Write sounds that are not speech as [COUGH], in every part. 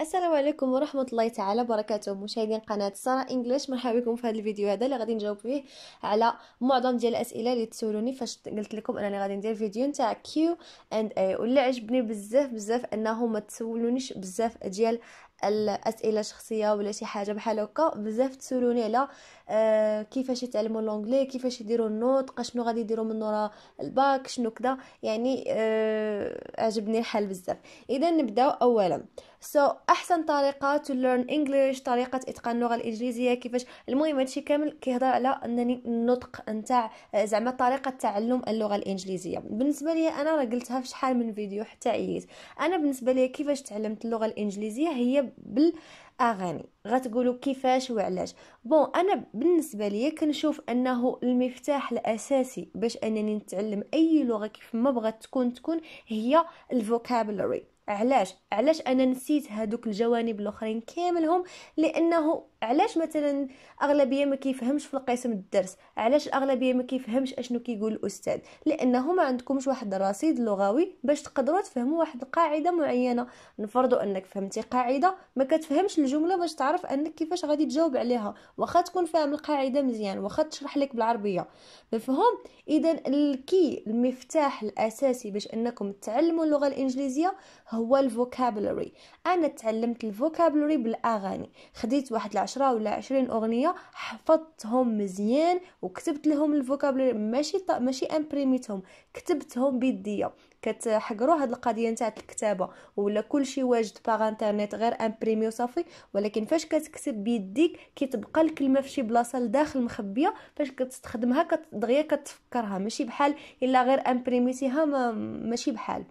السلام عليكم ورحمة الله تعالى وبركاته مشاهدين قناة سارة انجلش مرحبا بكم في هذا الفيديو هذا اللي غادي نجاوب فيه على معظم ديال الاسئلة اللي تسولوني فاش قلت لكم انني غادي ندير فيديو نتاع كيو اند اي واللي عجبني بزاف بزاف انهم ما تسولونيش بزاف ديال الاسئله الشخصيه ولا شي حاجه بحال هكا بزاف تسولوني على آه كيفاش يتعلموا لونغلي كيفاش يديروا النطق شنو غادي يديروا من ورا الباك شنو كذا يعني آه عجبني الحال بزاف اذا نبداو اولا سو so, احسن طريقه تو ليرن انجلش طريقه اتقان اللغه الانجليزيه كيفاش المهم هادشي كامل كيهضر على انني النطق نتاع آه، زعما طريقه تعلم اللغه الانجليزيه بالنسبه لي انا راه قلتها في شحال من فيديو حتى عييت انا بالنسبه لي كيفاش تعلمت اللغه الانجليزيه هي بال اغاني غتقولوا كيفاش وعلاش بون انا بالنسبه لي كنشوف انه المفتاح الاساسي باش انني نتعلم اي لغه كيف ما بغات تكون تكون هي الفوكابلري علاش علاش انا نسيت هادوك الجوانب الاخرين كاملهم لانه علاش مثلا الاغلبيه ما كيفهمش في القسم الدرس علاش الاغلبيه ما كيفهمش اشنو كيقول الاستاذ لانه ما عندكمش واحد الرصيد اللغوي باش تقدروا تفهموا واحد القاعده معينه نفرضوا انك فهمتي قاعده ما كتفهمش الجمله باش تعرف انك كيفاش غادي تجاوب عليها واخا تكون فاهم القاعده مزيان واخا تشرح لك بالعربيه مفهوم اذا الكي المفتاح الاساسي باش انكم تعلموا اللغه الانجليزيه هو الفوكابلري انا تعلمت الفوكابلري بالاغاني خديت واحد العشرة ولا عشرين اغنية حفظتهم مزيان وكتبت لهم الفوكابلري ماشي ط... ماشي امبريميتهم كتبتهم بيديا كتحقروا هاد القضيه نتاع الكتابه ولا كل شيء واجد باغ انترنت غير امبريمي وصافي ولكن فاش كتكتب بيديك كتبقى الكلمه فشي بلاصه لداخل مخبيه فاش كتستخدمها دغيا كتفكرها ماشي بحال الا غير امبريميتيها ما ماشي بحال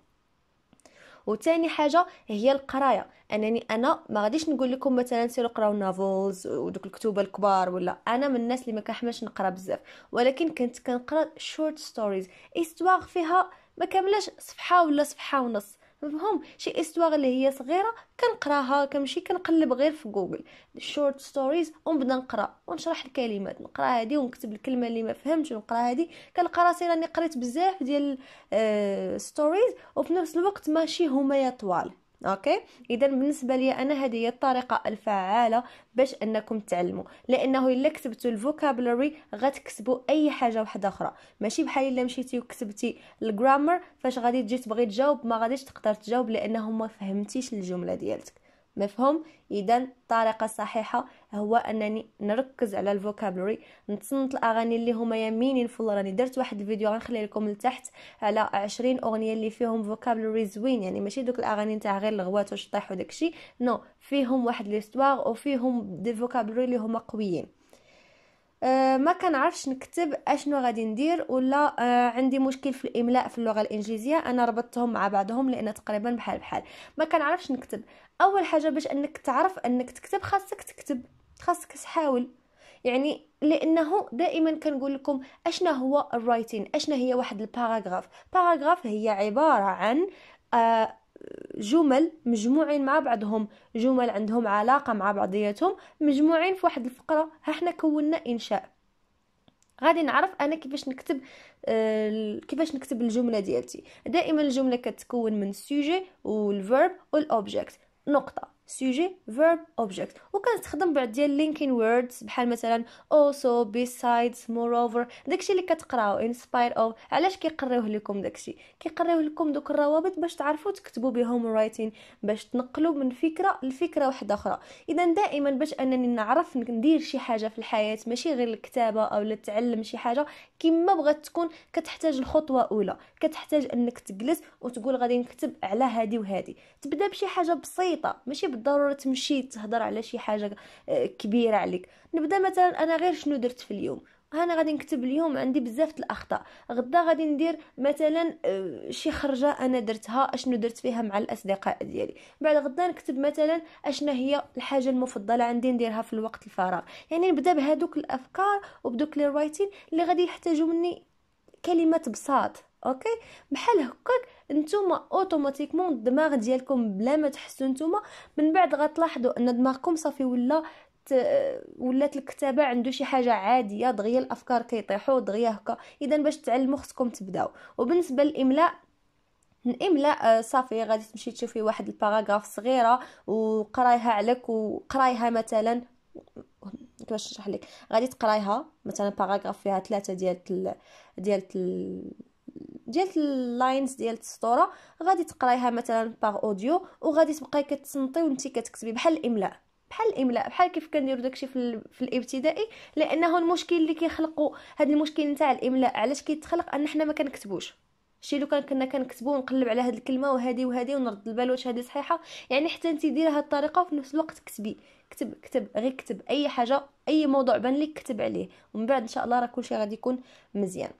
وثاني حاجه هي القرايه انني انا ما غاديش نقول لكم مثلا سيروا قراو نافلز ودوك الكتب الكبار ولا انا من الناس اللي ما كنحملش نقرا بزاف ولكن كنت كنقرا شورت ستوريز استوار فيها ما كاملاش صفحه ولا صفحه ونص مفهوم شي استوار اللي هي صغيره كنقراها كنمشي كنقلب غير في جوجل شورت ستوريز ونبدا نقرا ونشرح الكلمات نقرا هادي ونكتب الكلمه اللي ما فهمتش ونقرا هادي كنلقى راسي راني قريت بزاف ديال ستوريز آه، وفي نفس الوقت ماشي هما يا طوال اوكي اذا بالنسبه لي انا هذه هي الطريقه الفعاله باش انكم تعلموا لانه الا كتبتوا الفوكابلري غتكتبوا اي حاجه واحده اخرى ماشي بحال الا مشيتي وكتبتي الجرامر فاش غادي تجي تبغي تجاوب ما غاديش تقدر تجاوب لانه ما فهمتيش الجمله ديالتك مفهوم اذا الطريقه الصحيحه هو انني نركز على الفوكابلوري نتصنت الاغاني اللي هما يمينين في راني درت واحد الفيديو غنخليه لكم لتحت على 20 اغنيه اللي فيهم فوكابلوري زوين يعني ماشي دوك الاغاني نتاع غير الغوات والشطيح وداكشي نو no. فيهم واحد ليستوار وفيهم دي فوكابلوري اللي هما قويين أه، ما كان عارفش نكتب اشنو غادي ندير ولا أه، عندي مشكل في الاملاء في اللغه الانجليزيه انا ربطتهم مع بعضهم لان تقريبا بحال بحال ما عارفش نكتب اول حاجه باش انك تعرف انك تكتب خاصك تكتب خاصك تحاول يعني لانه دائما كنقول لكم اشنا هو الرايتين اشنا هي واحد الباراغراف باراغراف هي عباره عن آه، جمل مجموعين مع بعضهم جمل عندهم علاقة مع بعضياتهم مجموعين في واحد الفقرة ها حنا كونا إنشاء غادي نعرف انا كيفاش نكتب آه كيفاش نكتب الجمله ديالتي دائما الجمله كتكون من السوجي والفيرب والاوبجيكت نقطه سوجي فيرب اوبجيكت وكنستخدم بعض ديال لينكين ووردز بحال مثلا اوسو بيسايدز مور داكشي اللي كتقراو انسباير اوف علاش كيقريوه لكم داكشي كيقريوه لكم دوك الروابط باش تعرفوا تكتبوا بهم رايتين باش تنقلوا من فكره لفكره واحده اخرى اذا دائما باش انني نعرف ندير شي حاجه في الحياه ماشي غير الكتابه او تعلم شي حاجه كما بغات تكون كتحتاج الخطوه اولى كتحتاج انك تجلس وتقول غادي نكتب على هادي وهادي تبدا بشي حاجه بسيطه ماشي بالضروره تمشي تهضر على شي حاجه آه، كبيره عليك نبدا مثلا انا غير شنو درت في اليوم انا غادي نكتب اليوم عندي بزاف الاخطاء غدا غادي ندير مثلا آه، شي خرجه انا درتها اشنو درت فيها مع الاصدقاء ديالي بعد غدا نكتب مثلا اشنا هي الحاجه المفضله عندي نديرها في الوقت الفراغ يعني نبدا بهذوك الافكار وبدوك لي اللي غادي يحتاجوا مني كلمات بساط اوكي بحال هكاك نتوما اوتوماتيكمون الدماغ ديالكم بلا ما تحسوا نتوما من بعد غتلاحظوا ان دماغكم صافي ولا ولات الكتابه عنده شي حاجه عاديه دغيا الافكار كيطيحوا دغيا هكا اذا باش تعلموا خصكم تبداو وبالنسبه للاملاء الاملاء آه، صافي غادي تمشي تشوفي واحد الباراغراف صغيره وقرايها عليك وقرايها مثلا كيفاش نشرح لك غادي تقرايها مثلا باراغراف فيها ثلاثه ديال ديال ديال اللاينز ديال السطوره غادي تقرايها مثلا باغ اوديو وغادي تبقاي كتصنتي وانت كتكتبي بحال الاملاء بحال الاملاء بحال كيف كنديروا داكشي في, في الابتدائي لانه المشكل اللي كيخلقوا هذا المشكل نتاع الاملاء علاش كيتخلق ان حنا ما كنكتبوش شي لو كان كنا كنكتبو ونقلب على هاد الكلمه وهادي وهادي ونرد البال واش هادي صحيحه يعني حتى انت ديري هاد الطريقه وفي نفس الوقت كتبي كتب كتب غير كتب اي حاجه اي موضوع بان لك كتب عليه ومن بعد ان شاء الله راه كلشي غادي يكون مزيان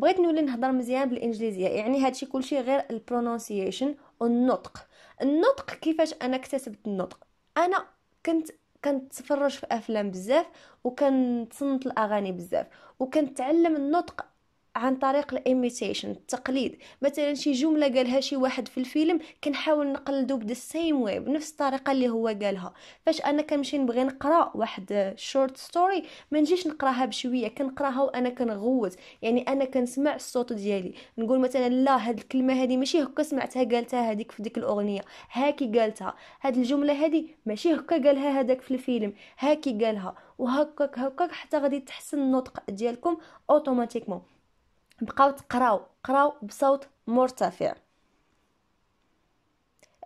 بغيت نولي نهضر مزيان بالانجليزيه يعني هادشي كلشي غير البرونونسيشن والنطق النطق كيفاش انا اكتسبت النطق انا كنت كنتفرج في افلام بزاف وكنتصنت الاغاني بزاف وكنتعلم النطق عن طريق الايميتيشن التقليد مثلا شي جمله قالها شي واحد في الفيلم كنحاول نقلدو بدا سيم واي بنفس الطريقه اللي هو قالها فاش انا كنمشي نبغي نقرا واحد شورت ستوري ما نجيش نقراها بشويه كنقراها وانا كنغوت يعني انا كنسمع الصوت ديالي نقول مثلا لا هاد الكلمه هادي ماشي هكا سمعتها قالتها هذيك في ديك الاغنيه هاكي قالتها هاد الجمله هادي ماشي هكا قالها هذاك في الفيلم هاكي قالها وهكاك هكاك حتى غادي تحسن النطق ديالكم اوتوماتيكمون بقاو تقراو قراو بصوت مرتفع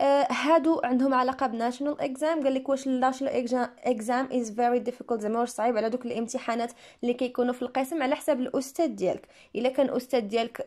آه هادو عندهم علاقه بناشونال اكزام قال لك واش الناشونال اكزام از فيري ديفيكولت زعما واش صعيب على دوك الامتحانات اللي كيكونوا في القسم على حساب الاستاذ ديالك الا كان الاستاذ ديالك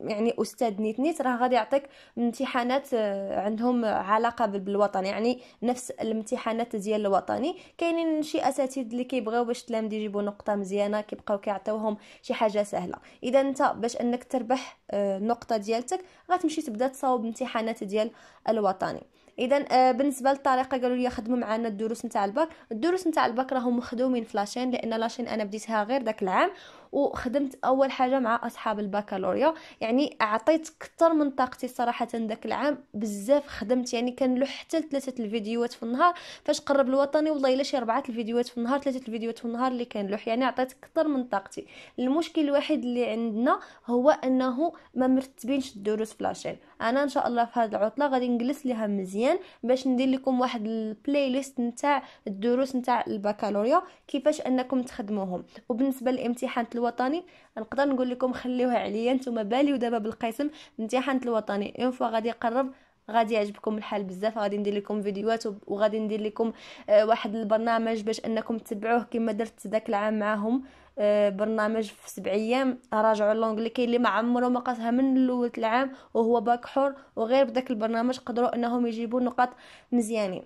يعني استاذ نيت نيت راه غادي يعطيك امتحانات آه، عندهم علاقه بالوطن يعني نفس الامتحانات ديال الوطني كاينين شي اساتذه اللي كيبغيو باش التلاميذ يجيبوا نقطه مزيانه كيبقاو كيعطيوهم شي حاجه سهله اذا انت باش انك تربح آه، النقطه ديالتك غتمشي تبدا تصاوب امتحانات ديال الوطني اذا آه، بالنسبه للطريقه قالوا لي خدموا معنا الدروس نتاع الباك الدروس نتاع الباك راهم مخدومين في لاشين لان لاشين انا بديتها غير داك العام وخدمت اول حاجه مع اصحاب البكالوريا يعني اعطيت اكثر من طاقتي صراحه ذاك العام بزاف خدمت يعني كنلوح حتى ثلاثه الفيديوهات في النهار فاش قرب الوطني والله الا شي اربعه الفيديوهات في النهار ثلاثه الفيديوهات في النهار اللي كنلوح يعني عطيت اكثر من طاقتي المشكل الوحيد اللي عندنا هو انه ما مرتبينش الدروس في لاشين انا ان شاء الله في هذه العطله غادي نجلس ليها مزيان باش ندير لكم واحد البلاي ليست نتاع الدروس نتاع البكالوريا كيفاش انكم تخدموهم وبالنسبه لامتحانات الوطني نقدر نقول لكم خليوها عليا نتوما باليو دابا بالقسم امتحان الوطني اون فوا غادي يقرب غادي يعجبكم الحال بزاف غادي ندير لكم فيديوهات وغادي ندير لكم آه، واحد البرنامج باش انكم تتبعوه كما درت ذاك العام معاهم آه، برنامج في سبع ايام راجعوا اللونغلي كاين اللي ما عمره ما قاسها من الاول العام وهو حر وغير بداك البرنامج قدروا انهم يجيبوا نقاط مزيانين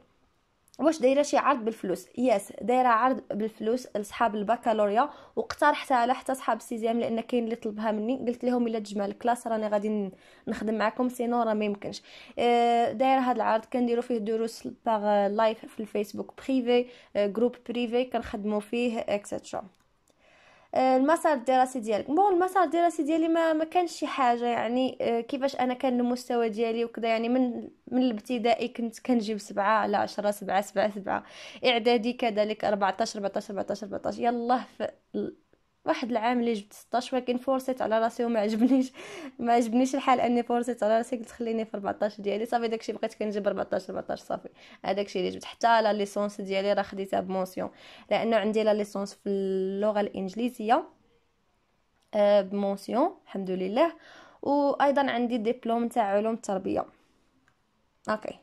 واش دايره شي عرض بالفلوس يس دايره عرض بالفلوس لصحاب البكالوريا واقترحتها على حتى صحاب السيزيام لان كاين اللي طلبها مني قلت لهم الا تجمع الكلاس راني غادي نخدم معكم سينو راه ما يمكنش آه، دايره هذا العرض كنديروا فيه دروس باغ لايف euh, في الفيسبوك بريفي جروب بريفي كنخدموا فيه اكسيتيرا آه، المسار الدراسي ديالك بون المسار الدراسي ديالي ما ما كانش شي حاجه يعني آه، كيفاش انا كان المستوى ديالي وكذا يعني من من الابتدائي كنت كنجيب سبعة على عشرة سبعة سبعة سبعة اعدادي كذلك 14 14 14 14 يلا في واحد العام اللي جبت 16 ولكن فورسيت على راسي وما عجبنيش [LAUGHS] ما عجبنيش الحال اني فورسيت على راسي قلت خليني في 14 ديالي صافي داكشي بقيت كنجيب 14 14 صافي هذاكشي اللي جبت حتى لا ليسونس ديالي راه خديتها بمونسيون لانه عندي لا ليسونس في اللغه الانجليزيه آه، بمونسيون الحمد لله وايضا عندي ديبلوم تاع علوم التربيه اوكي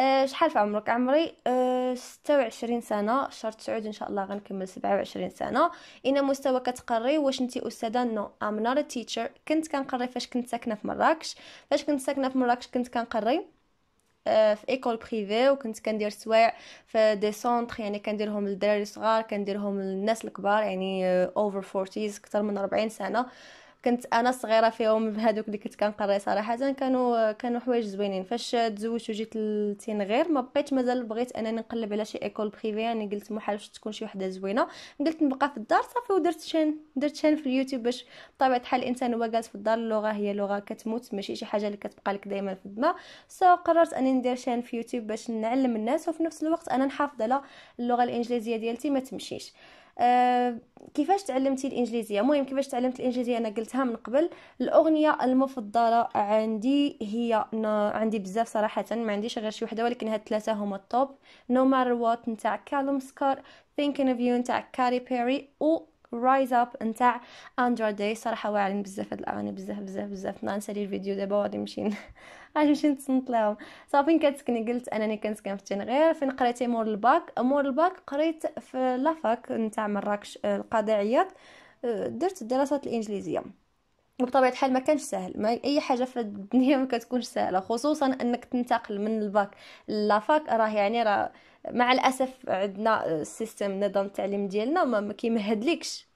أه، شحال في عمرك عمري أه، ستة وعشرين سنه شهر تسعود ان شاء الله غنكمل سبعة وعشرين سنه إن مستوى كتقري واش نتي استاذه نو ام نار تيتشر كنت كنقري فاش كنت ساكنه في مراكش فاش كنت ساكنه في مراكش كنت كنقري أه، في ايكول بريفي وكنت كندير سوايع في دي سونتر يعني كنديرهم للدراري الصغار كنديرهم للناس الكبار يعني اوفر 40 اكثر من 40 سنه كنت انا صغيره فيهم بهذوك اللي كنت كنقري صراحه كانوا كانوا حوايج زوينين فاش تزوجت وجيت للتنغير ما بقيت مازال بغيت انني نقلب على شي ايكول بريفي يعني قلت محال باش تكون شي وحده زوينه قلت نبقى في الدار صافي ودرت شان درت شان في اليوتيوب باش بطبيعه الحال الانسان هو جالس في الدار اللغه هي لغه كتموت ماشي شي حاجه اللي كتبقى لك دائما في الدماغ سو قررت انني ندير شان في يوتيوب باش نعلم الناس وفي نفس الوقت انا نحافظ على اللغه الانجليزيه ديالتي ما تمشيش كيفاش تعلمتي الانجليزيه المهم كيفاش تعلمت الانجليزيه انا قلتها من قبل الاغنيه المفضله عندي هي عندي بزاف صراحه ما عنديش غير شي وحده ولكن هاد الثلاثه هما الطوب نو مار وات نتاع كالوم سكار thinking of you نتاع كاري بيري و رايز اب نتاع اندرا داي صراحه واعرين بزاف هاد الاغاني بزاف بزاف بزاف لي الفيديو دابا غادي نمشي [LAUGHS] غادي نمشي نتصنت لهم صافي كتسكني قلت انني كنسكن في غير فين قريتي مور الباك مور الباك قريت في لافاك نتاع مراكش آه، القضائيات آه، درت دراسات الانجليزيه وبطبيعه الحال ما كانش سهل ما اي حاجه في الدنيا [LAUGHS] ما كتكونش سهله خصوصا انك تنتقل من الباك لافاك راه يعني راه مع الاسف عندنا السيستم نظام التعليم ديالنا ما كيمهدلكش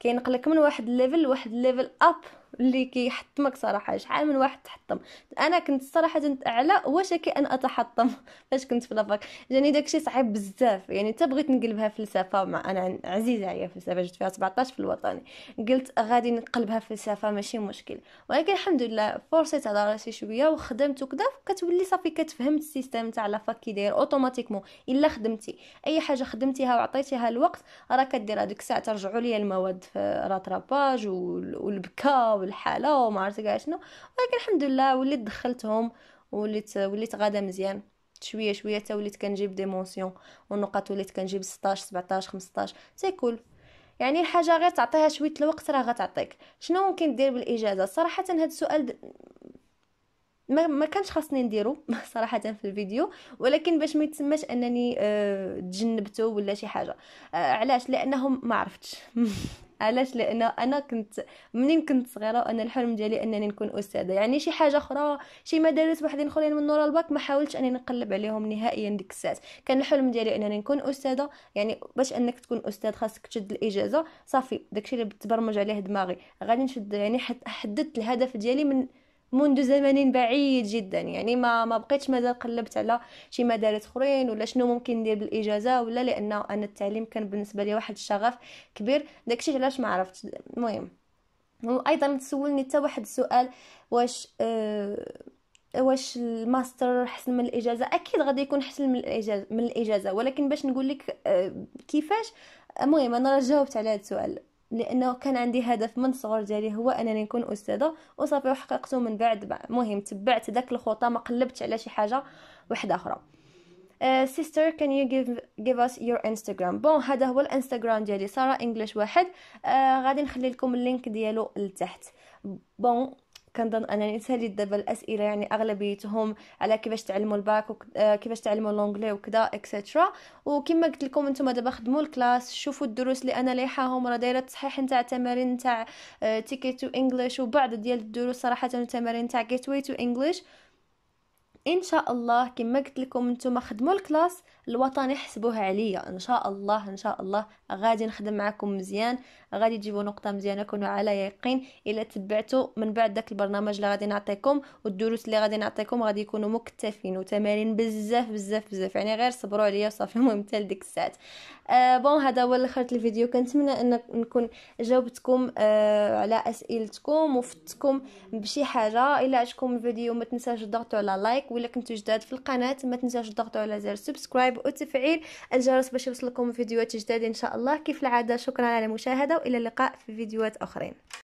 كينقلك من واحد الليفل لواحد الليفل اب اللي كيحطمك صراحه شحال من واحد تحطم انا كنت صراحه على وشك ان اتحطم [LAUGHS] فاش كنت في لافاك جاني داكشي صعيب بزاف يعني حتى بغيت نقلبها فلسفه مع انا عزيزه عليا فلسفه جبت فيها 17 في الوطني قلت غادي نقلبها فلسفه ماشي مشكل ولكن الحمد لله فرصيت على راسي شويه وخدمت وكذا كتولي صافي كتفهم السيستم تاع لافاك كي داير اوتوماتيكمون الا خدمتي اي حاجه خدمتيها وعطيتيها الوقت راه كدير هذيك الساعه ترجعوا ليا المواد في راتراباج والبكا والحاله وما عرفت كاع شنو ولكن الحمد لله وليت دخلتهم وليت وليت غاده مزيان شويه شويه حتى وليت كنجيب دي مونسيون والنقاط وليت كنجيب 16 17 15 كول يعني الحاجه غير تعطيها شويه الوقت راه غتعطيك شنو ممكن دير بالاجازه صراحه هذا السؤال ما, ما كانش خاصني نديرو [LAUGHS] صراحه في الفيديو ولكن باش ما يتسماش انني أه تجنبته ولا شي حاجه أه علاش لانهم ما عرفتش [LAUGHS] علاش لان انا كنت منين كنت صغيره انا الحلم ديالي انني نكون استاذه يعني شي حاجه اخرى شي مدارس وحدين اخرين من نور الباك ما حاولتش انني نقلب عليهم نهائيا ديك الساعات كان الحلم ديالي انني نكون استاذه يعني باش انك تكون استاذ خاصك تشد الاجازه صافي داكشي اللي بتبرمج عليه دماغي غادي نشد يعني حددت الهدف ديالي من منذ زمن بعيد جدا يعني ما ما بقيتش مازال قلبت على شي مدارس اخرين ولا شنو ممكن ندير بالاجازه ولا لان انا التعليم كان بالنسبه لي واحد الشغف كبير داكشي علاش ما عرفت المهم وايضا تسولني حتى واحد السؤال واش أه واش الماستر حسن من الاجازه اكيد غادي يكون احسن من الاجازه من الاجازه ولكن باش نقول لك آه، كيفاش المهم انا راه جاوبت على هذا السؤال لانه كان عندي هدف من الصغر ديالي هو انني نكون استاذه وصافي وحققته من بعد مهم تبعت داك الخطه ما قلبتش على شي حاجه واحده اخرى سيستر كان يو جيف جيف اس يور انستغرام بون هذا هو الانستغرام ديالي ساره انجلش واحد uh, غادي نخلي لكم اللينك ديالو لتحت بون كنظن انني ساليت دابا الاسئله يعني اغلبيتهم على كيفاش تعلموا الباك وكيفاش آه، تعلموا لونغلي وكذا اكسترا وكما قلت لكم انتم دابا خدموا الكلاس شوفوا الدروس اللي انا لايحاهم راه دايره التصحيح نتاع تمارين نتاع تيكيت تو انجلش وبعض ديال الدروس صراحه تمارين نتاع جيت تو انجلش ان شاء الله كما قلت لكم نتوما خدموا الكلاس الوطني حسبوه عليا ان شاء الله ان شاء الله غادي نخدم معكم مزيان غادي تجيبوا نقطه مزيانه كونوا على يقين الا تبعتوا من بعد داك البرنامج اللي غادي نعطيكم والدروس اللي غادي نعطيكم غادي يكونوا مكتفين وتمارين بزاف بزاف بزاف يعني غير صبروا عليا صافي المهم حتى لديك الساعات آه بون هذا هو الاخر الفيديو كنتمنى ان نكون جاوبتكم آه على اسئلتكم وفدتكم بشي حاجه الا عجبكم الفيديو ما تنساوش تضغطوا على لايك ولا كنتو جداد في القناه ما تنساوش تضغطوا على زر سبسكرايب وتفعيل الجرس باش يوصلكم فيديوهات جداد ان شاء الله كيف العاده شكرا على المشاهده والى اللقاء في فيديوهات اخرين